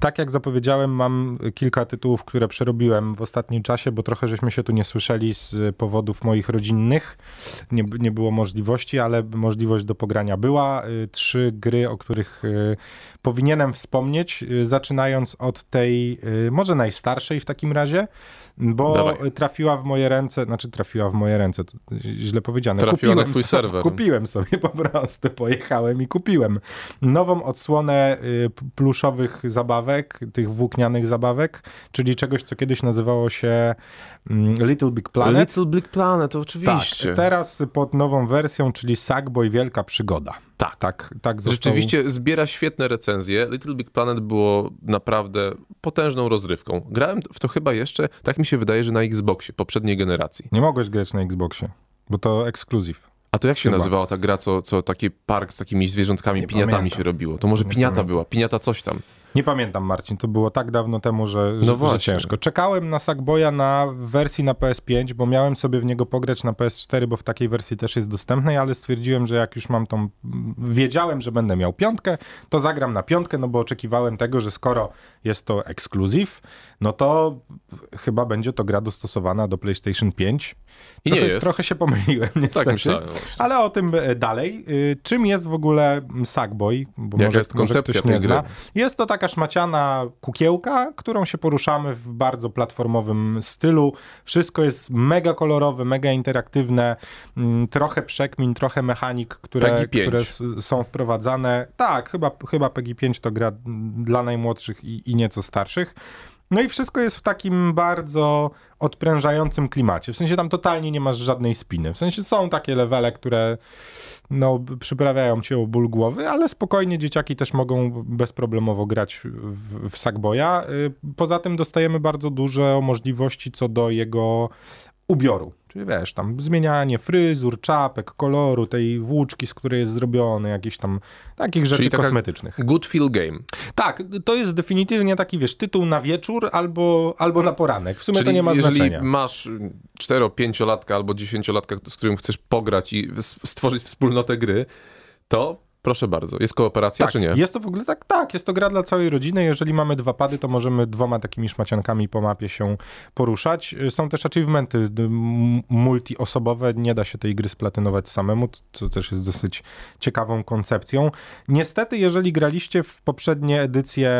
Tak jak zapowiedziałem, mam kilka tytułów, które przerobiłem w ostatnim czasie, bo trochę żeśmy się tu nie słyszeli z powodów moich rodzinnych. Nie, nie było możliwości, ale możliwość do pogrania była. Y, trzy gry, o których y, powinienem wspomnieć, y, zaczynając od tej może najstarszej w takim razie, bo Dawaj. trafiła w moje ręce, znaczy trafiła w moje ręce, źle powiedziane. Trafiła kupiłem na twój serwer. Sobie, kupiłem sobie po prostu, pojechałem i kupiłem nową odsłonę pluszowych zabaw zabawek, tych włóknianych zabawek, czyli czegoś, co kiedyś nazywało się mm, Little Big Planet. Little Big Planet, oczywiście. Tak, teraz pod nową wersją, czyli Sackboy Wielka Przygoda. Tak. tak, tak został... Rzeczywiście zbiera świetne recenzje. Little Big Planet było naprawdę potężną rozrywką. Grałem w to chyba jeszcze, tak mi się wydaje, że na Xboxie poprzedniej generacji. Nie mogłeś grać na Xboxie, bo to ekskluzyw. A to jak się Chyba. nazywała ta gra, co, co taki park z takimi zwierzątkami, nie piniatami pamiętam. się robiło? To może nie piniata pamiętam. była, piniata coś tam. Nie pamiętam, Marcin, to było tak dawno temu, że, no że, ciężko. Czekałem na Sackboya na wersji na PS5, bo miałem sobie w niego pograć na PS4, bo w takiej wersji też jest dostępnej, ale stwierdziłem, że jak już mam tą... Wiedziałem, że będę miał piątkę, to zagram na piątkę, no bo oczekiwałem tego, że skoro jest to ekskluzyw, no to chyba będzie to gra dostosowana do PlayStation 5. I trochę, nie jest. Trochę się pomyliłem, tak niestety. Tak myślałem. Ale o tym e, dalej. Y, czym jest w ogóle Sackboy? Bo Jaka może, jest koncepcja może ktoś nie zna. Gry? Jest to tak taka szmaciana kukiełka, którą się poruszamy w bardzo platformowym stylu. Wszystko jest mega kolorowe, mega interaktywne, mm, trochę przekmin, trochę mechanik, które, które są wprowadzane. Tak, chyba, chyba PEGI 5 to gra dla najmłodszych i, i nieco starszych. No i wszystko jest w takim bardzo odprężającym klimacie. W sensie tam totalnie nie masz żadnej spiny. W sensie są takie levele, które no, przyprawiają cię o ból głowy, ale spokojnie dzieciaki też mogą bezproblemowo grać w, w Sackboya. Y, poza tym dostajemy bardzo duże możliwości co do jego ubioru. Czyli wiesz, tam zmienianie fryzur, czapek, koloru, tej włóczki, z której jest zrobione, jakichś tam takich rzeczy Czyli kosmetycznych. Good feel game. Tak, to jest definitywnie taki, wiesz, tytuł na wieczór albo, albo na poranek. W sumie Czyli to nie ma jeżeli znaczenia. Jeżeli masz 4-5-latka albo 10-latka, z którym chcesz pograć i stworzyć wspólnotę gry, to Proszę bardzo. Jest kooperacja, tak, czy nie? Jest to w ogóle tak, tak. Jest to gra dla całej rodziny. Jeżeli mamy dwa pady, to możemy dwoma takimi szmaciankami po mapie się poruszać. Y, są też achievementy multiosobowe. Nie da się tej gry splatynować samemu, co też jest dosyć ciekawą koncepcją. Niestety, jeżeli graliście w poprzednie edycje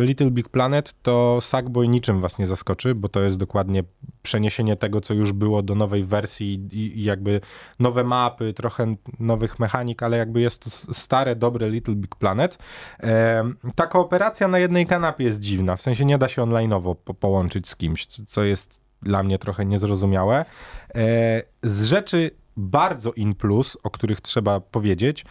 y, Little Big Planet, to Sackboy niczym was nie zaskoczy, bo to jest dokładnie przeniesienie tego, co już było do nowej wersji i jakby nowe mapy, trochę nowych mechanik, ale jakby jest to stare, dobre Little Big Planet. Ta kooperacja na jednej kanapie jest dziwna, w sensie nie da się online'owo po połączyć z kimś, co jest dla mnie trochę niezrozumiałe. E, z rzeczy bardzo in plus, o których trzeba powiedzieć,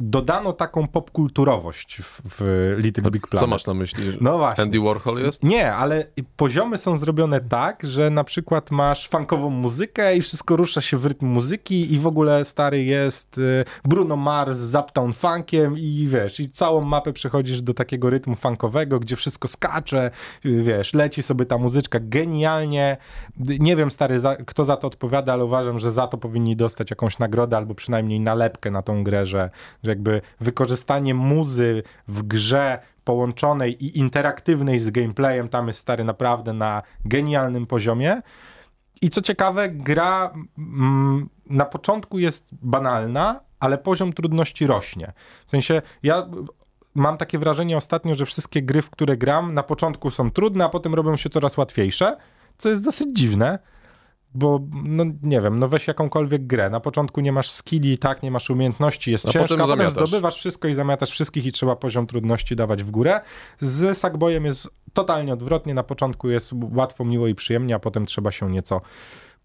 dodano taką popkulturowość w, w Little Big Planet. Co masz na myśli? No właśnie. Andy Warhol jest? Nie, ale poziomy są zrobione tak, że na przykład masz funkową muzykę i wszystko rusza się w rytm muzyki i w ogóle stary jest y, Bruno Mars z Uptown Funkiem i wiesz, i całą mapę przechodzisz do takiego rytmu funkowego, gdzie wszystko skacze, y, wiesz, leci sobie ta muzyczka genialnie. Nie wiem, stary, za, kto za to odpowiada, ale uważam, że za to powinni dostać jakąś nagrodę albo przynajmniej nalepkę na tą grę, że jakby wykorzystanie muzy w grze połączonej i interaktywnej z gameplayem tam jest stary naprawdę na genialnym poziomie. I co ciekawe, gra mm, na początku jest banalna, ale poziom trudności rośnie. W sensie ja mam takie wrażenie ostatnio, że wszystkie gry, w które gram, na początku są trudne, a potem robią się coraz łatwiejsze, co jest dosyć dziwne bo no nie wiem, no weź jakąkolwiek grę. Na początku nie masz skilli, tak, nie masz umiejętności, jest a ciężka, potem, potem zdobywasz wszystko i zamiatasz wszystkich i trzeba poziom trudności dawać w górę. Z Sackboyem jest totalnie odwrotnie, na początku jest łatwo, miło i przyjemnie, a potem trzeba się nieco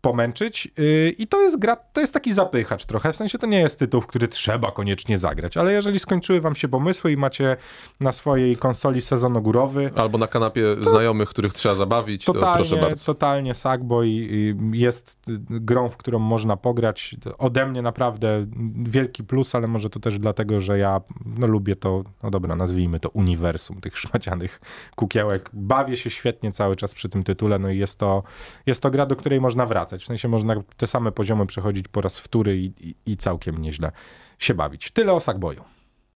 pomęczyć. Y, I to jest gra, to jest taki zapychacz trochę, w sensie to nie jest tytuł, w który trzeba koniecznie zagrać, ale jeżeli skończyły wam się pomysły i macie na swojej konsoli sezon ogórowy... Albo na kanapie znajomych, których trzeba zabawić, totalnie, to proszę bardzo. Totalnie Sackboy jest grą, w którą można pograć. Ode mnie naprawdę wielki plus, ale może to też dlatego, że ja no, lubię to, no dobra, nazwijmy to uniwersum tych szmacianych kukiełek. Bawię się świetnie cały czas przy tym tytule, no i jest to, jest to gra, do której można wracać wracać. W sensie można te same poziomy przechodzić po raz wtóry i, i, i całkiem nieźle się bawić. Tyle o Sackboyu.